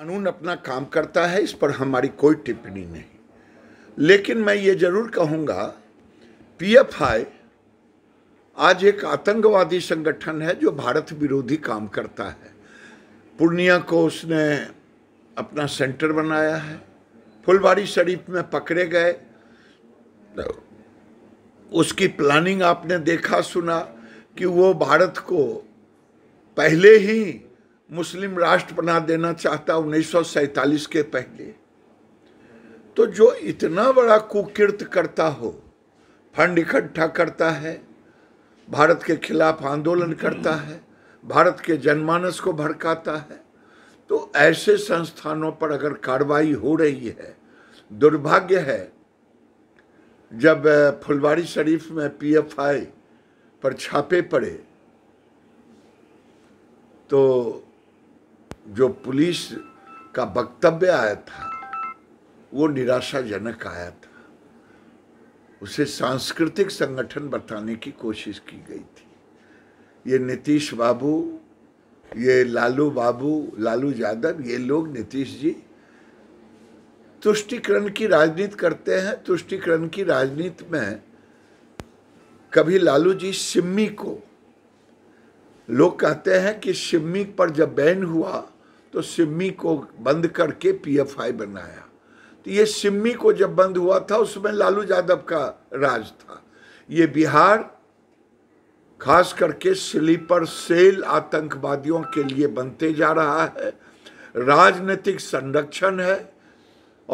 कानून अपना काम करता है इस पर हमारी कोई टिप्पणी नहीं लेकिन मैं ये जरूर कहूँगा पीएफआई आज एक आतंकवादी संगठन है जो भारत विरोधी काम करता है पूर्णिया को उसने अपना सेंटर बनाया है फुलवारी शरीफ में पकड़े गए उसकी प्लानिंग आपने देखा सुना कि वो भारत को पहले ही मुस्लिम राष्ट्र बना देना चाहता उन्नीस के पहले तो जो इतना बड़ा कुकृत करता हो फंड इकट्ठा करता है भारत के खिलाफ आंदोलन करता है भारत के जनमानस को भड़काता है तो ऐसे संस्थानों पर अगर कार्रवाई हो रही है दुर्भाग्य है जब फुलवारी शरीफ में पीएफआई पर छापे पड़े तो जो पुलिस का वक्तव्य आया था वो निराशाजनक आया था उसे सांस्कृतिक संगठन बताने की कोशिश की गई थी ये नीतीश बाबू ये लालू बाबू लालू यादव ये लोग नीतीश जी तुष्टिकरण की राजनीति करते हैं तुष्टिकरण की राजनीति में कभी लालू जी सिम्मी को लोग कहते हैं कि सिम्मी पर जब बैन हुआ तो सिम्मी को बंद करके पीएफआई बनाया तो ये सिम्मी को जब बंद हुआ था उसमें लालू यादव का राज था ये बिहार खास करके स्लीपर सेल आतंकवादियों के लिए बनते जा रहा है राजनीतिक संरक्षण है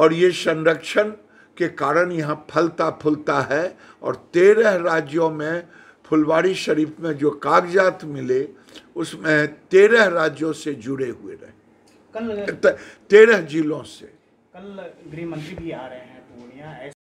और ये संरक्षण के कारण यहाँ फलता फूलता है और तेरह राज्यों में फुलवारी शरीफ में जो कागजात मिले उसमें तेरह राज्यों से जुड़े हुए रहे तेरह जिलों से कल गृह मंत्री भी आ रहे हैं पूर्णिया